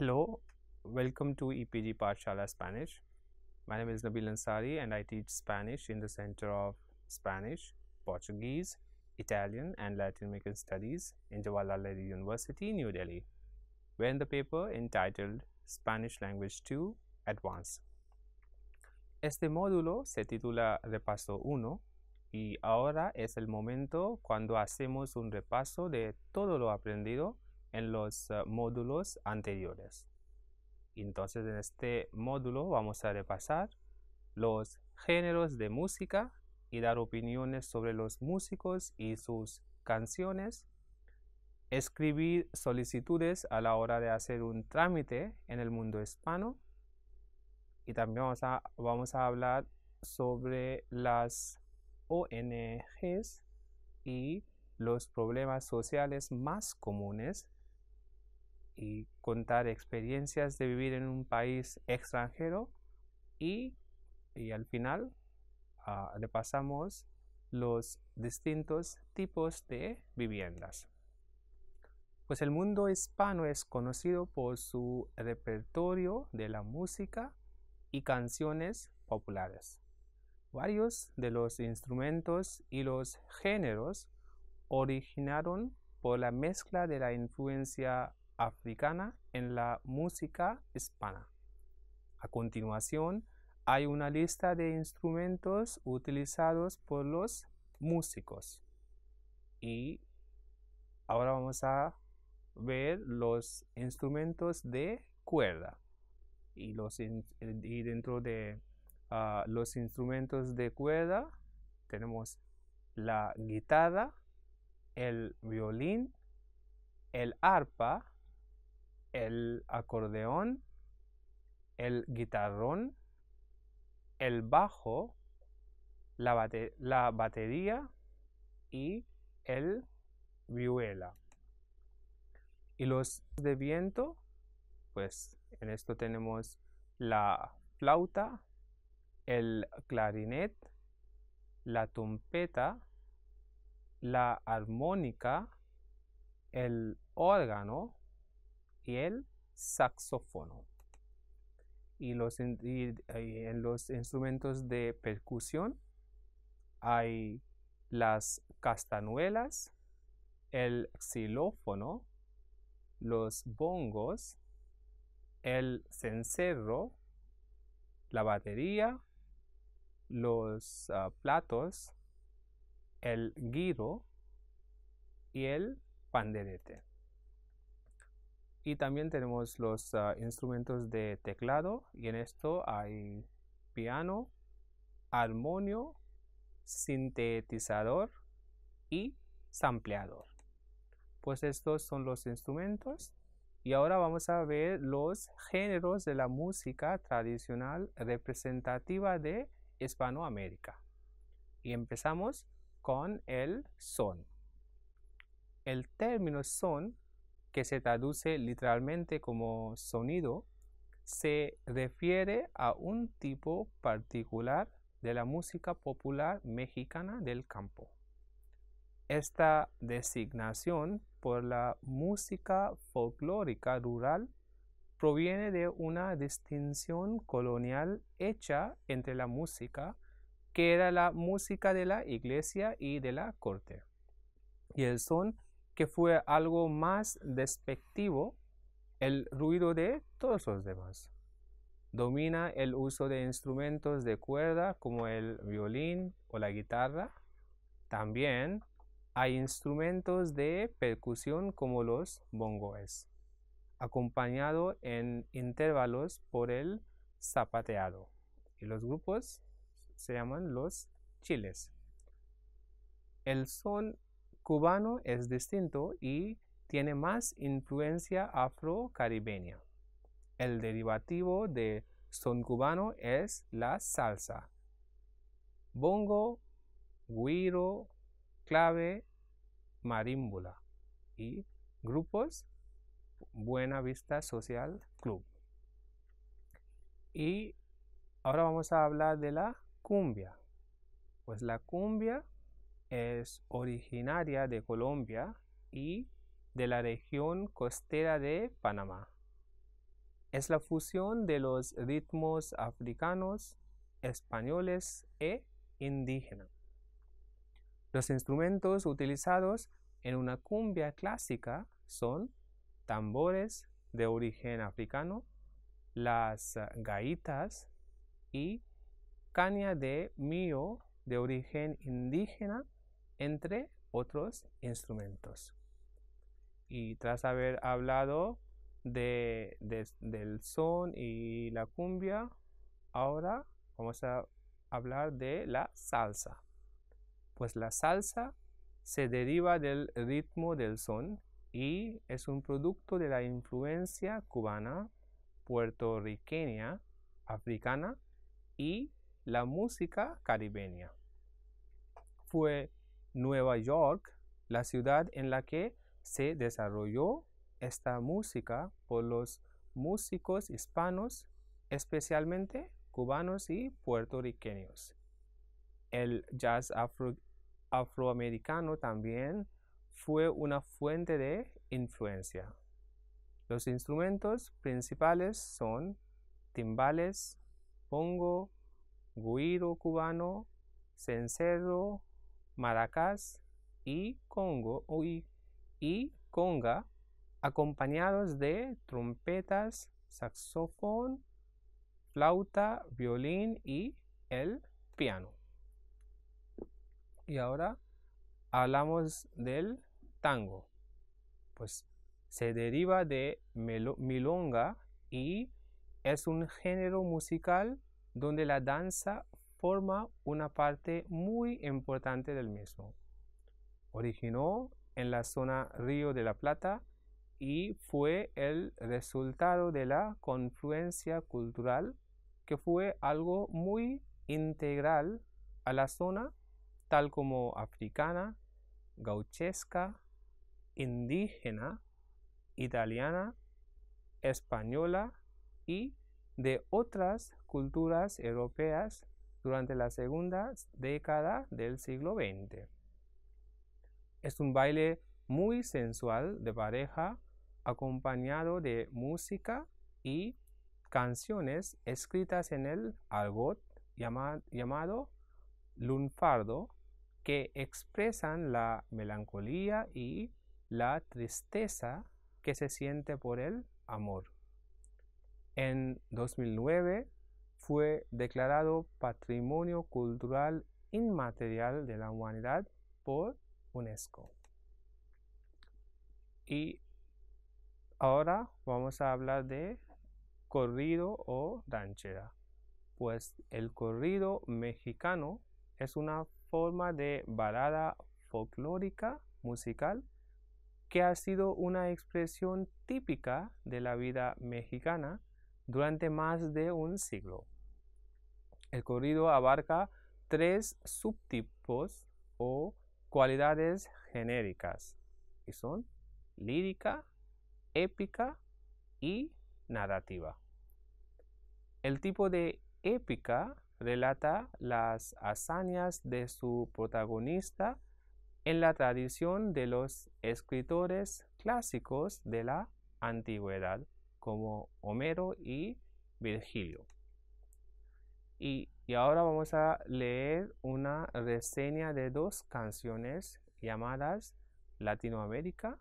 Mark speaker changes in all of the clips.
Speaker 1: Hello, welcome to EPG Parshala Spanish. My name is Nabil Ansari and I teach Spanish in the Center of Spanish, Portuguese, Italian and Latin American Studies in Jawaharlal University, New Delhi. We're in the paper entitled Spanish Language 2 Advanced. Este módulo se titula Repaso 1 y ahora es el momento cuando hacemos un repaso de todo lo aprendido en los eh, módulos anteriores. Entonces en este módulo vamos a repasar los géneros de música y dar opiniones sobre los músicos y sus canciones, escribir solicitudes a la hora de hacer un trámite en el mundo hispano y también vamos a, vamos a hablar sobre las ONGs y los problemas sociales más comunes y contar experiencias de vivir en un país extranjero y, al final repasamos ah, los distintos tipos de viviendas. Pues el mundo hispano es conocido por su repertorio de la música y canciones populares. Varios de los instrumentos y los géneros originaron por la mezcla de la influencia africana en la música hispana. A continuación, hay una lista de instrumentos utilizados por los músicos. Y ahora vamos a ver los instrumentos de cuerda. Y, los dentro de ah, los instrumentos de cuerda tenemos la guitarra, el violín, el arpa, el acordeón, el guitarrón, el bajo, la, batería y el viuela. Y los de viento, pues en esto tenemos la flauta, el clarinet, la trompeta, la armónica, el órgano, el saxofono. Y, los, en los instrumentos de percusión hay las castañuelas, el xilófono, los bongos, el cencerro, la batería, los ah, platos, el guiro y el panderete y también tenemos los ah, instrumentos de teclado y en esto hay piano, armonio, sintetizador y sampleador. Pues estos son los instrumentos y ahora vamos a ver los géneros de la música tradicional representativa de Hispanoamérica. Y empezamos con el son. El término son que se traduce literalmente como sonido, se refiere a un tipo particular de la música popular mexicana del campo. Esta designación por la música folclórica rural proviene de una distinción colonial hecha entre la música que era la música de la iglesia y de la corte y el son que fue algo más despectivo el ruido de todos los demás. Domina el uso de instrumentos de cuerda como el violín o la guitarra. También hay instrumentos de percusión como los bongos, acompañado en intervalos por el zapateado. Y los grupos se llaman los chiles. El son cubano es distinto y tiene más influencia afro caribeña El derivativo de son cubano es la salsa. Bongo, guiro, clave, marímbula y grupos Buena Vista Social Club. Y ahora vamos a hablar de la cumbia. Pues la cumbia es originaria de Colombia y de la región costera de Panamá. Es la fusión de los ritmos africanos, españoles e indígenas. Los instrumentos utilizados en una cumbia clásica son tambores de origen africano, las gaitas y caña de mío de origen indígena entre otros instrumentos. Y tras haber hablado de, del son y la cumbia, ahora vamos a hablar de la salsa. Pues la salsa se deriva del ritmo del son y es un producto de la influencia cubana, puertorriqueña, africana y la música caribeña. Fue Nueva York, la ciudad en la que se desarrolló esta música por los músicos hispanos, especialmente cubanos y puertorriqueños. El jazz afroamericano también fue una fuente de influencia. Los instrumentos principales son timbales, pongo, guiro cubano, cencerro, maracas y congo y, y conga acompañados de trompetas, saxofón, flauta, violín y el piano. Y ahora hablamos del tango. Pues se deriva de milonga y es un género musical donde la danza forma una parte muy importante del mismo. Originó en la zona Río de la Plata y fue el resultado de la confluencia cultural que fue algo muy integral a la zona, tal como africana, gauchesca, indígena, italiana, española y de otras culturas europeas durante la segunda década del siglo XX. Es un baile muy sensual de pareja acompañado de música y canciones escritas en el argot llamado lunfardo que expresan la melancolía y la tristeza que se siente por el amor. En 2009 fue declarado Patrimonio Cultural Inmaterial de la Humanidad por UNESCO. Y ahora vamos a hablar de corrido o ranchera. Pues el corrido mexicano es una forma de balada folclórica musical que ha sido una expresión típica de la vida mexicana durante más de un siglo. El corrido abarca tres subtipos o cualidades genéricas, que son lírica, épica y narrativa. El tipo de épica relata las hazañas de su protagonista en la tradición de los escritores clásicos de la antigüedad como Homero y Virgilio. Y, ahora vamos a leer una reseña de dos canciones llamadas Latinoamérica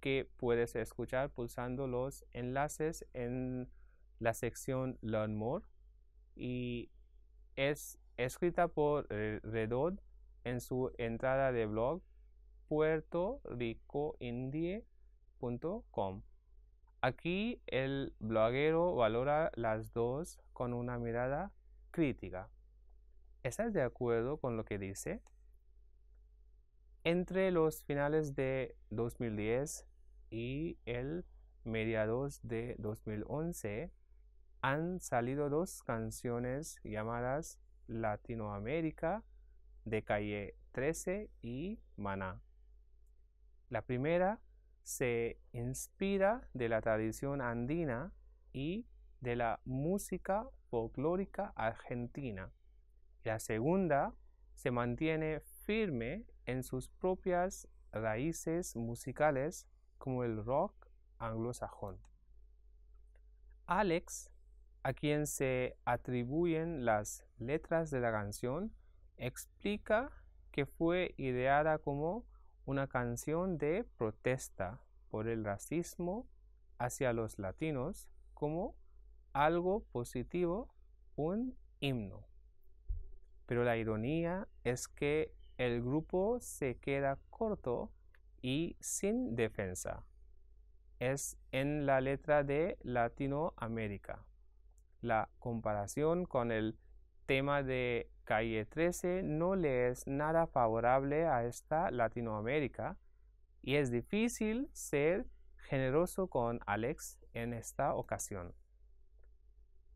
Speaker 1: que puedes escuchar pulsando los enlaces en la sección Learn More y es escrita por eh, Redod en su entrada de blog puertoricoindie.com. Aquí el bloguero valora las dos con una mirada crítica. ¿Estás de acuerdo con lo que dice? Entre los finales de 2010 y el mediados de 2011 han salido dos canciones llamadas Latinoamérica de Calle 13 y Maná. La primera se inspira de la tradición andina y de la música folclórica argentina. La segunda se mantiene firme en sus propias raíces musicales como el rock anglosajón. Alex, a quien se atribuyen las letras de la canción, explica que fue ideada como una canción de protesta por el racismo hacia los latinos como algo positivo, un himno. Pero la ironía es que el grupo se queda corto y sin defensa. Es en la letra de Latinoamérica. La comparación con el tema de Calle 13 no le es nada favorable a esta Latinoamérica y es difícil ser generoso con Alex en esta ocasión.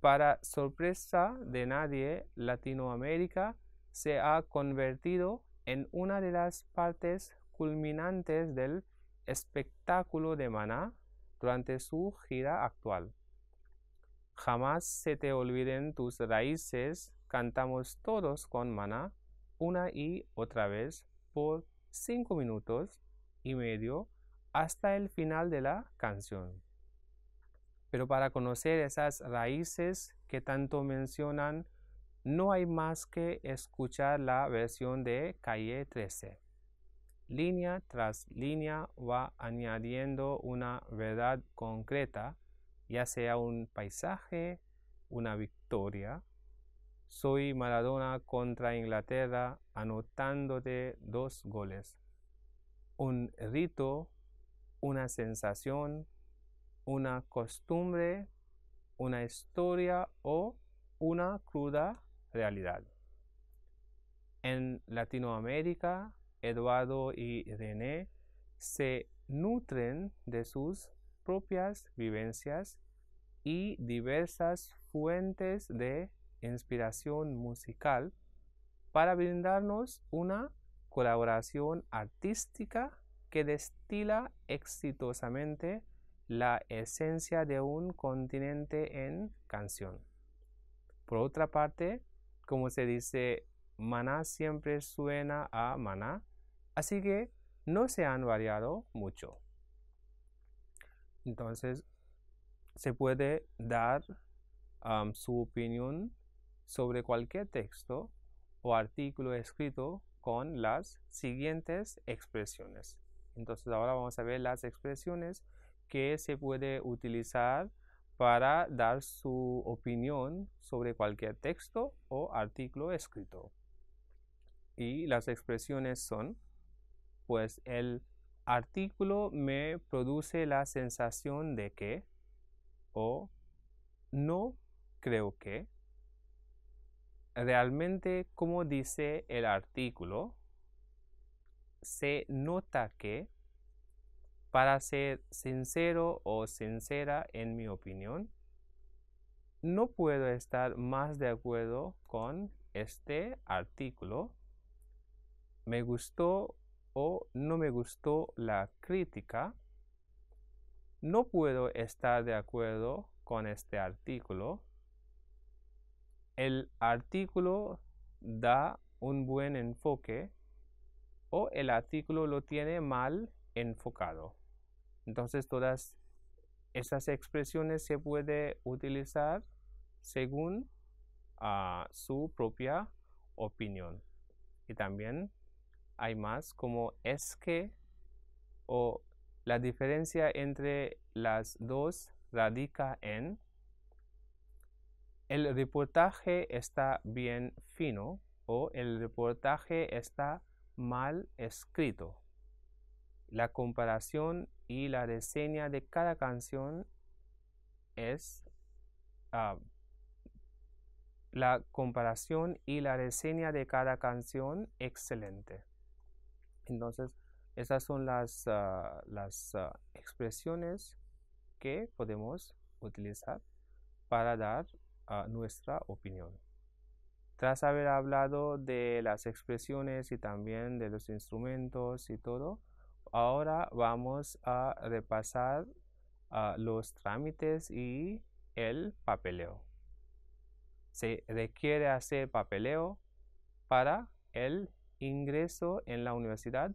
Speaker 1: Para sorpresa de nadie, Latinoamérica se ha convertido en una de las partes culminantes del espectáculo de Maná durante su gira actual. Jamás se te olviden tus raíces cantamos todos con maná una y otra vez por cinco minutos y medio hasta el final de la canción. Pero para conocer esas raíces que tanto mencionan, no hay más que escuchar la versión de Calle 13. Línea tras línea va añadiendo una verdad concreta, ya sea un paisaje, una victoria, soy Maradona contra Inglaterra anotándote dos goles. Un rito, una sensación, una costumbre, una historia o una cruda realidad. En Latinoamérica, Eduardo y René se nutren de sus propias vivencias y diversas fuentes de inspiración musical para brindarnos una colaboración artística que destila exitosamente la esencia de un continente en canción. Por otra parte, como se dice, maná siempre suena a maná, así que no se han variado mucho. Entonces, se puede dar su opinión sobre cualquier texto o artículo escrito con las siguientes expresiones. Entonces ahora vamos a ver las expresiones que se puede utilizar para dar su opinión sobre cualquier texto o artículo escrito. Y las expresiones son, pues el artículo me produce la sensación de que o no creo que realmente como dice el artículo, se nota que, para ser sincero o sincera en mi opinión, no puedo estar más de acuerdo con este artículo. Me gustó o no me gustó la crítica. No puedo estar de acuerdo con este artículo el artículo da un buen enfoque o el artículo lo tiene mal enfocado. Entonces todas esas expresiones se puede utilizar según ah, su propia opinión. Y también hay más como es que o la diferencia entre las dos radica en el reportaje está bien fino o el reportaje está mal escrito. La comparación y la reseña de cada canción es ah, la comparación y la reseña de cada canción excelente. Entonces, esas son las, ah, ah, expresiones que podemos utilizar para dar nuestra opinión. Tras haber hablado de las expresiones y también de los instrumentos y todo, ahora vamos a repasar ah, los trámites y el papeleo. Se requiere hacer papeleo para el ingreso en la universidad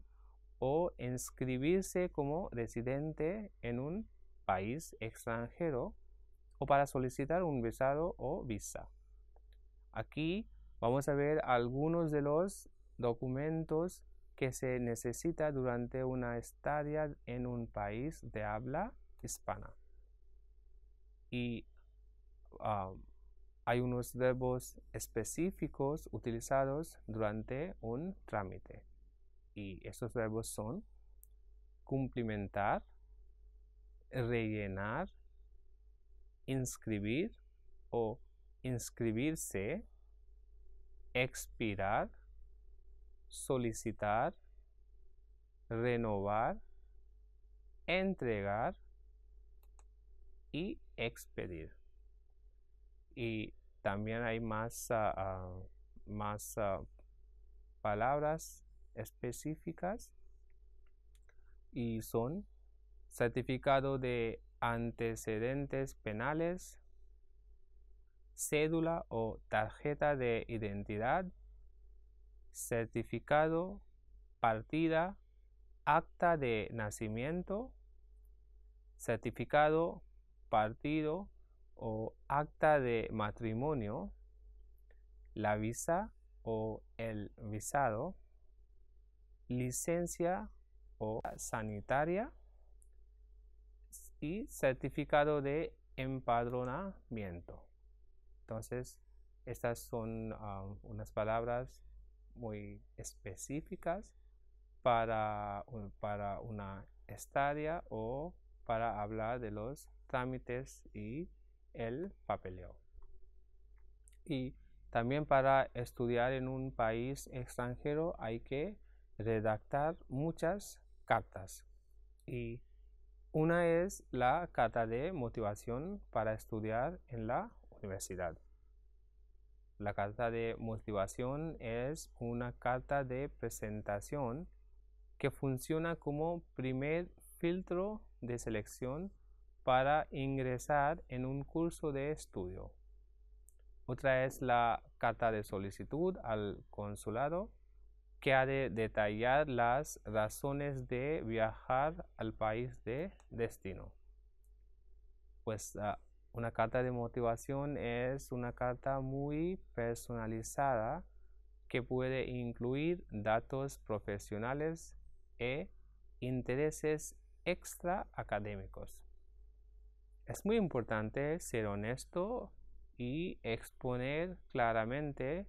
Speaker 1: o inscribirse como residente en un país extranjero o para solicitar un visado o visa. Aquí vamos a ver algunos de los documentos que se necesita durante una estadia en un país de habla hispana. Y um, hay unos verbos específicos utilizados durante un trámite. Y estos verbos son cumplimentar, rellenar, inscribir o inscribirse, expirar, solicitar, renovar, entregar y expedir. Y también hay más, ah, ah, más ah, palabras específicas y son certificado de antecedentes penales, cédula o tarjeta de identidad, certificado, partida, acta de nacimiento, certificado, partido o acta de matrimonio, la visa o el visado, licencia o sanitaria, certificado de empadronamiento. Entonces, estas son ah, unas palabras muy específicas para, para una estadia o para hablar de los trámites y el papeleo. Y también para estudiar en un país extranjero hay que redactar muchas cartas y una es la carta de motivación para estudiar en la universidad. La carta de motivación es una carta de presentación que funciona como primer filtro de selección para ingresar en un curso de estudio. Otra es la carta de solicitud al consulado que ha de detallar las razones de viajar al país de destino. Pues ah, una carta de motivación es una carta muy personalizada que puede incluir datos profesionales e intereses extra académicos. Es muy importante ser honesto y exponer claramente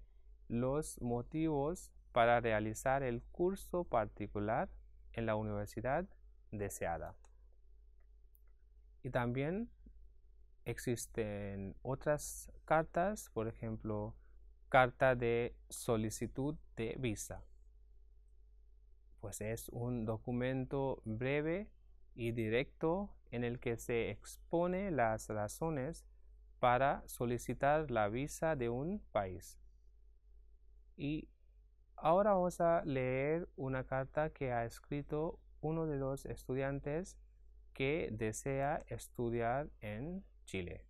Speaker 1: los motivos para realizar el curso particular en la universidad deseada. Y también existen otras cartas, por ejemplo, carta de solicitud de visa. Pues es un documento breve y directo en el que se expone las razones para solicitar la visa de un país. Y Ahora vamos a leer una carta que ha escrito uno de los estudiantes que desea estudiar en Chile.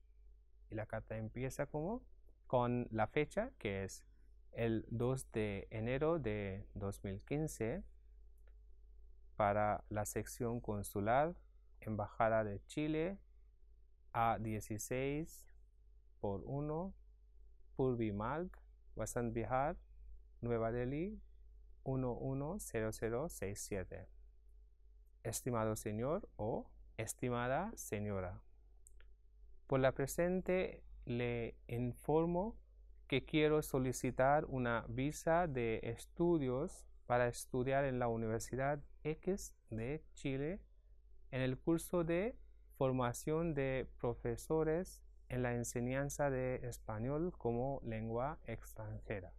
Speaker 1: Y la carta empieza como con la fecha que es el 2 de enero de 2015 para la sección consular Embajada de Chile A16 por 1 Purbi mag, Bihar Nueva Delhi 110067. Estimado señor o estimada señora, por la presente le informo que quiero solicitar una visa de estudios para estudiar en la Universidad X de Chile en el curso de formación de profesores en la enseñanza de español como lengua extranjera.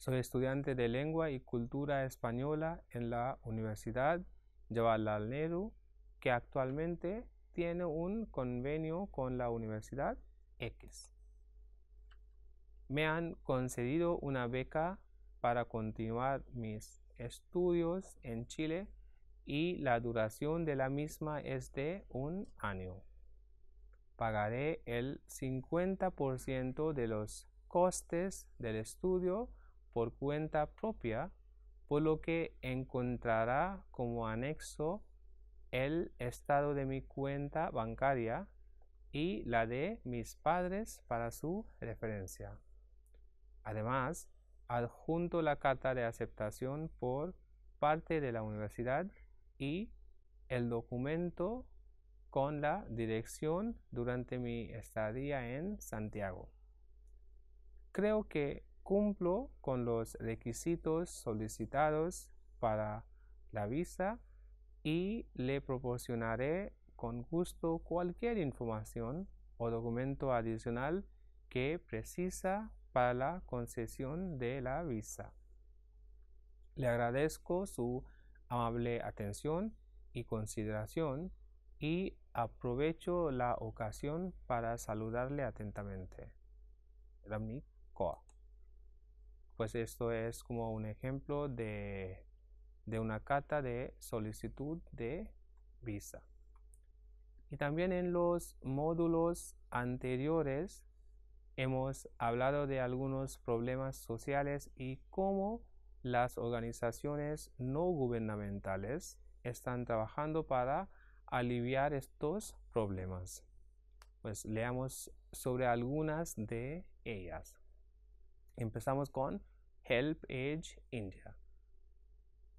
Speaker 1: Soy estudiante de Lengua y Cultura Española en la Universidad Jawaharlal Nehru, que actualmente tiene un convenio con la Universidad X. Me han concedido una beca para continuar mis estudios en Chile y la duración de la misma es de un año. Pagaré el 50% de los costes del estudio por cuenta propia, por lo que encontrará como anexo el estado de mi cuenta bancaria y la de mis padres para su referencia. Además, adjunto la carta de aceptación por parte de la universidad y el documento con la dirección durante mi estadía en Santiago. Creo que cumplo con los requisitos solicitados para la visa y le proporcionaré con gusto cualquier información o documento adicional que precisa para la concesión de la visa. Le agradezco su amable atención y consideración y aprovecho la ocasión para saludarle atentamente pues esto es como un ejemplo de, de una carta de solicitud de visa. Y también en los módulos anteriores hemos hablado de algunos problemas sociales y cómo las organizaciones no gubernamentales están trabajando para aliviar estos problemas. Pues leamos sobre algunas de ellas. Empezamos con Help Age India,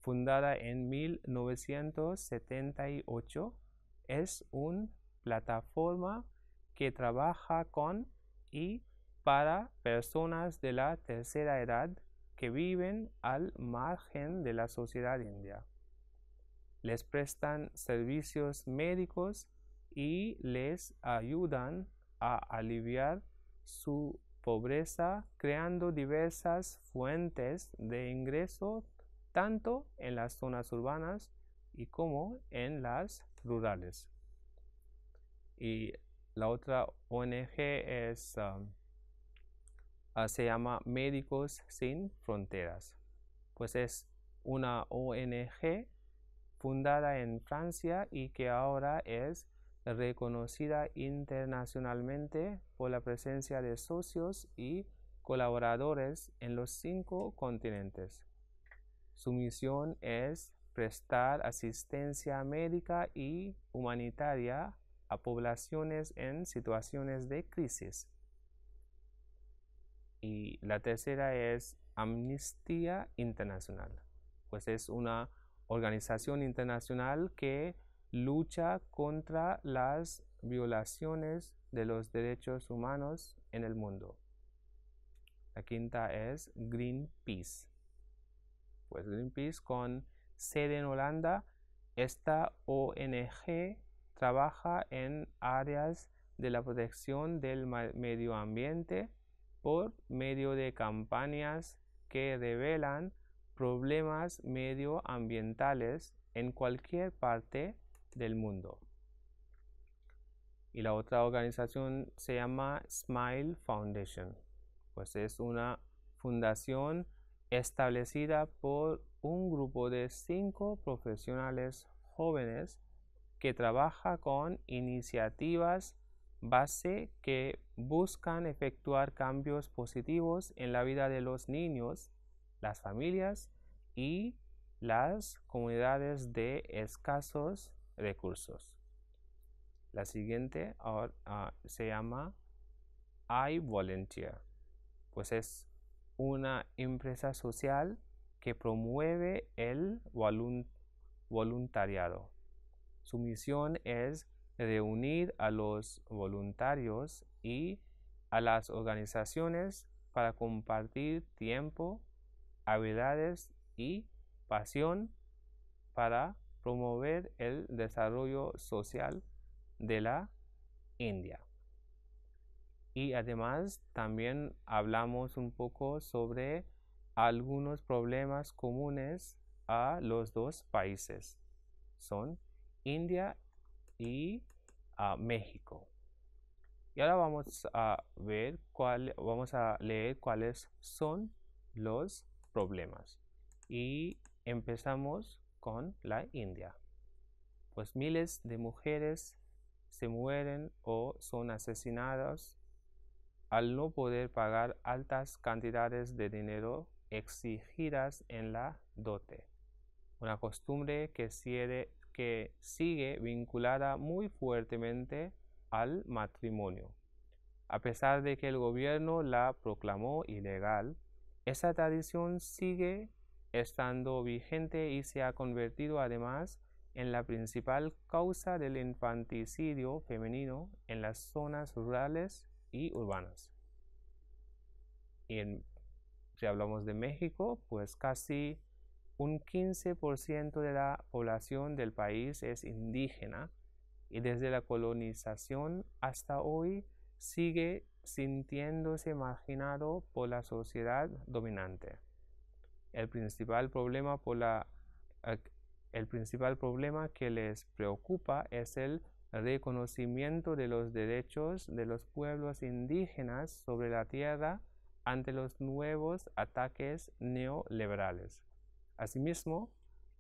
Speaker 1: fundada en 1978, es una plataforma que trabaja con y para personas de la tercera edad que viven al margen de la sociedad india. Les prestan servicios médicos y les ayudan a aliviar su pobreza creando diversas fuentes de ingreso tanto en las zonas urbanas y como en las rurales. Y la otra ONG es, um, ah, se llama Médicos Sin Fronteras, pues es una ONG fundada en Francia y que ahora es reconocida internacionalmente por la presencia de socios y colaboradores en los cinco continentes. Su misión es prestar asistencia médica y humanitaria a poblaciones en situaciones de crisis. Y la tercera es Amnistía Internacional, pues es una organización internacional que lucha contra las violaciones de los derechos humanos en el mundo. La quinta es Greenpeace. Pues Greenpeace con sede en Holanda, esta ONG trabaja en áreas de la protección del medio ambiente por medio de campañas que revelan problemas medioambientales en cualquier parte del mundo. Y la otra organización se llama Smile Foundation, pues es una fundación establecida por un grupo de cinco profesionales jóvenes que trabaja con iniciativas base que buscan efectuar cambios positivos en la vida de los niños, las familias y las comunidades de escasos recursos. La siguiente ah, se llama iVolunteer, pues es una empresa social que promueve el voluntariado. Su misión es reunir a los voluntarios y a las organizaciones para compartir tiempo, habilidades y pasión para promover el desarrollo social de la India. Y además también hablamos un poco sobre algunos problemas comunes a los dos países. Son India y ah, México. Y ahora vamos a ver cuál, vamos a leer cuáles son los problemas. Y empezamos con la India. Pues miles de mujeres se mueren o son asesinadas al no poder pagar altas cantidades de dinero exigidas en la dote, una costumbre que, sigue, que sigue vinculada muy fuertemente al matrimonio. A pesar de que el gobierno la proclamó ilegal, esa tradición sigue estando vigente y se ha convertido además en la principal causa del infanticidio femenino en las zonas rurales y urbanas. Y si hablamos de México, pues casi un 15% de la población del país es indígena y desde la colonización hasta hoy sigue sintiéndose marginado por la sociedad dominante. Eh, el principal problema, que les preocupa es el reconocimiento de los derechos de los pueblos indígenas sobre la tierra ante los nuevos ataques neoliberales. Asimismo,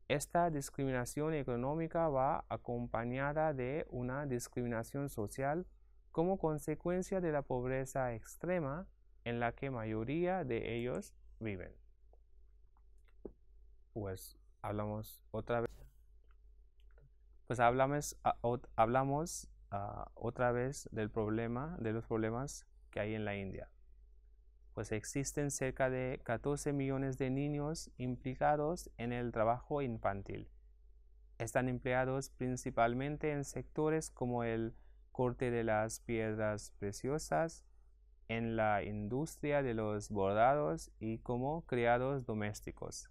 Speaker 1: esta discriminación económica va acompañada de una discriminación social como consecuencia de la pobreza extrema en la que mayoría de ellos viven pues hablamos otra vez. Pues ah, hablamos, ah, otra vez del problema, de los problemas que hay en la India. Pues existen cerca de 14 millones de niños implicados en el trabajo infantil. Están empleados principalmente en sectores como el corte de las piedras preciosas, en la industria de los bordados y como criados domésticos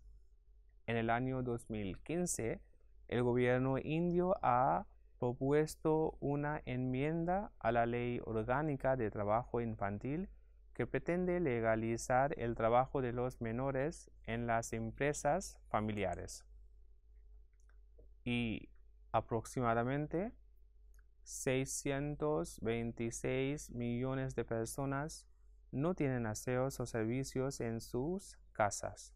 Speaker 1: en el año 2015, el gobierno indio ha propuesto una enmienda a la ley orgánica de trabajo infantil que pretende legalizar el trabajo de los menores en las empresas familiares. Y aproximadamente 626 millones de personas no tienen aseos o servicios en sus casas.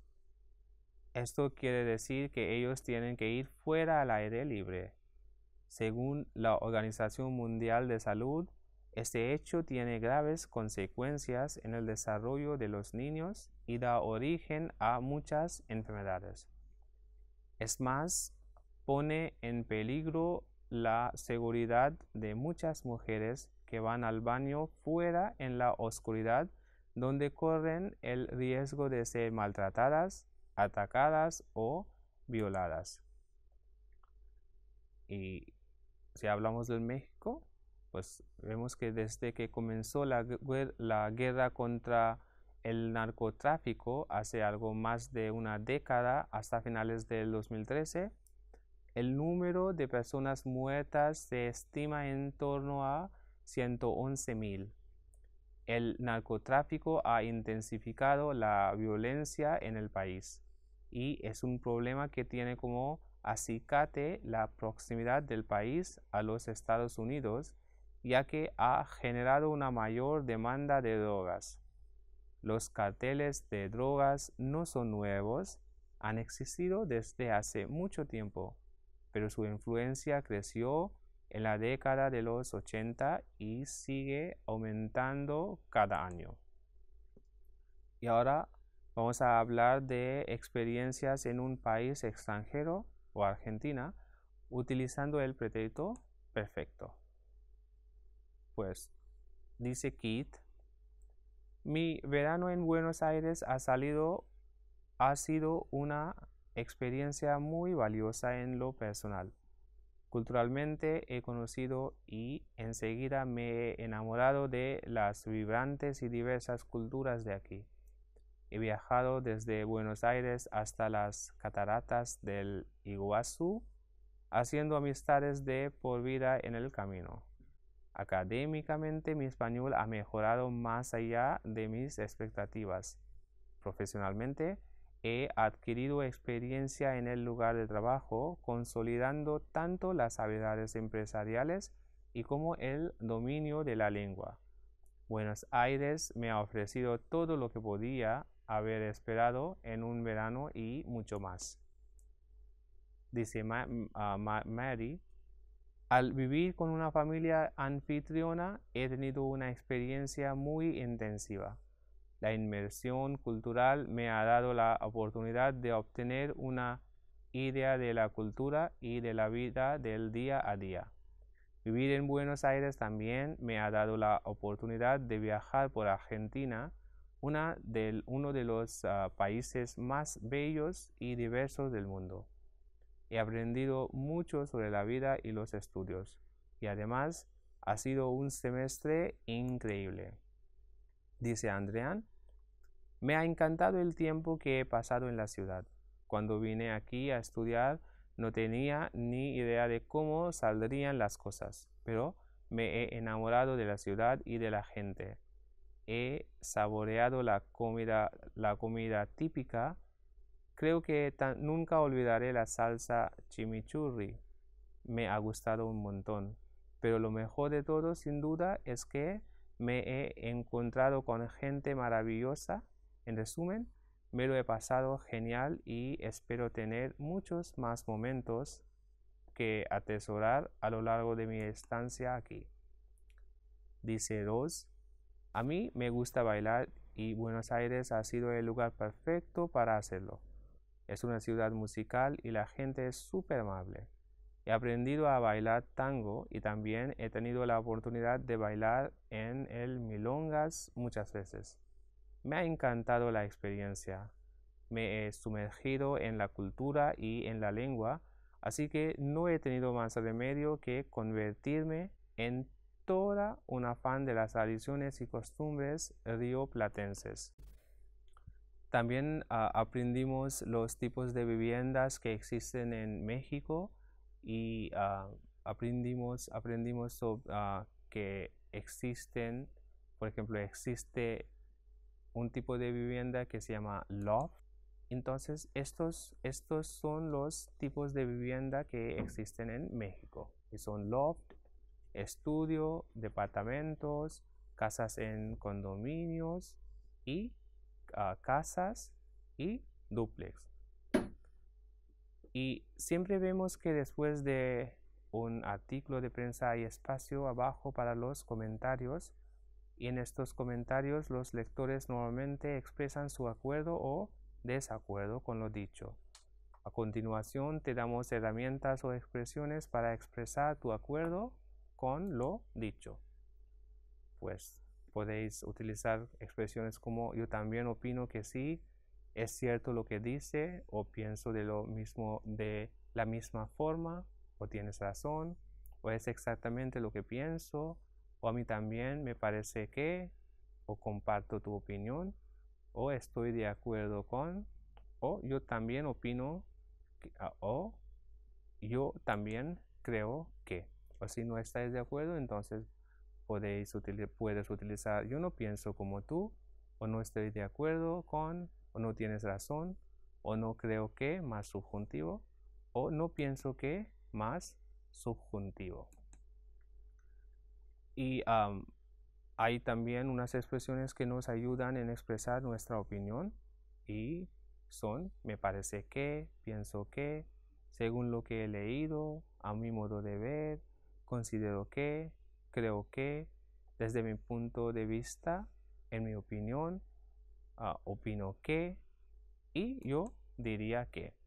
Speaker 1: Esto quiere decir que ellos tienen que ir fuera al aire libre. Según la Organización Mundial de Salud, este hecho tiene graves consecuencias en el desarrollo de los niños y da origen a muchas enfermedades. Es más, pone en peligro la seguridad de muchas mujeres que van al baño fuera en la oscuridad donde corren el riesgo de ser maltratadas atacadas o violadas. Y si hablamos de México, pues vemos que desde que comenzó la, guerra contra el narcotráfico hace algo más de una década hasta finales del 2013, el número de personas muertas se estima en torno a 111.000. El narcotráfico ha intensificado la violencia en el país y es un problema que tiene como acicate la proximidad del país a los Estados Unidos, ya que ha generado una mayor demanda de drogas. Los carteles de drogas no son nuevos, han existido desde hace mucho tiempo, pero su influencia creció en la década de los 80 y sigue aumentando cada año. Y ahora Vamos a hablar de experiencias en un país extranjero o Argentina utilizando el pretérito perfecto. Pues dice Keith, mi verano en Buenos Aires ha salido ha sido una experiencia muy valiosa en lo personal. Culturalmente he conocido y enseguida me he enamorado de las vibrantes y diversas culturas de aquí. He viajado desde Buenos Aires hasta las cataratas del Iguazú, haciendo amistades de por vida en el camino. Académicamente mi español ha mejorado más allá de mis expectativas. Profesionalmente he adquirido experiencia en el lugar de trabajo, consolidando tanto las habilidades empresariales y como el dominio de la lengua. Buenos Aires me ha ofrecido todo lo que podía haber esperado en un verano y mucho más. Dice ah, Mary, al vivir con una familia anfitriona he tenido una experiencia muy intensiva. La inmersión cultural me ha dado la oportunidad de obtener una idea de la cultura y de la vida del día a día. Vivir en Buenos Aires también me ha dado la oportunidad de viajar por Argentina una uno de los ah, países más bellos y diversos del mundo. He aprendido mucho sobre la vida y los estudios, y además ha sido un semestre increíble. Dice Andrean, me ha encantado el tiempo que he pasado en la ciudad. Cuando vine aquí a estudiar no tenía ni idea de cómo saldrían las cosas, pero me he enamorado de la ciudad y de la gente he saboreado la comida, la comida típica, creo que nunca olvidaré la salsa chimichurri. Me ha gustado un montón. Pero lo mejor de todo, sin duda, es que me he encontrado con gente maravillosa. En resumen, me lo he pasado genial y espero tener muchos más momentos que atesorar a lo largo de mi estancia aquí. Dice 2. A mí me gusta bailar y Buenos Aires ha sido el lugar perfecto para hacerlo. Es una ciudad musical y la gente es súper amable. He aprendido a bailar tango y también he tenido la oportunidad de bailar en el Milongas muchas veces. Me ha encantado la experiencia. Me he sumergido en la cultura y en la lengua, así que no he tenido más remedio que convertirme en toda una fan de las tradiciones y costumbres rioplatenses. También ah, aprendimos los tipos de viviendas que existen en México y ah, aprendimos, aprendimos ah, que existen, por ejemplo, existe un tipo de vivienda que se llama loft. Entonces, estos, estos son los tipos de vivienda que existen en México, son loft estudio, departamentos, casas en condominios y ah, casas y duplex. Y siempre vemos que después de un artículo de prensa hay espacio abajo para los comentarios y en estos comentarios los lectores normalmente expresan su acuerdo o desacuerdo con lo dicho. A continuación te damos herramientas o expresiones para expresar tu acuerdo con lo dicho. Pues podéis utilizar expresiones como yo también opino que sí, es cierto lo que dice, o pienso de lo mismo de la misma forma, o tienes razón, o es exactamente lo que pienso, o a mí también me parece que, o comparto tu opinión, o estoy de acuerdo con, o yo también opino, o yo también creo que. Pues, si no estáis de acuerdo, entonces podéis puedes utilizar yo no pienso como tú, o no estoy de acuerdo con, o no tienes razón, o no creo que más subjuntivo, o no pienso que más subjuntivo. Y hay también unas expresiones que nos ayudan en expresar nuestra opinión y son me parece que, pienso que, según lo que he leído, a mi modo de ver, considero que, creo que, desde mi punto de vista, en mi opinión, ah, opino que y yo diría que.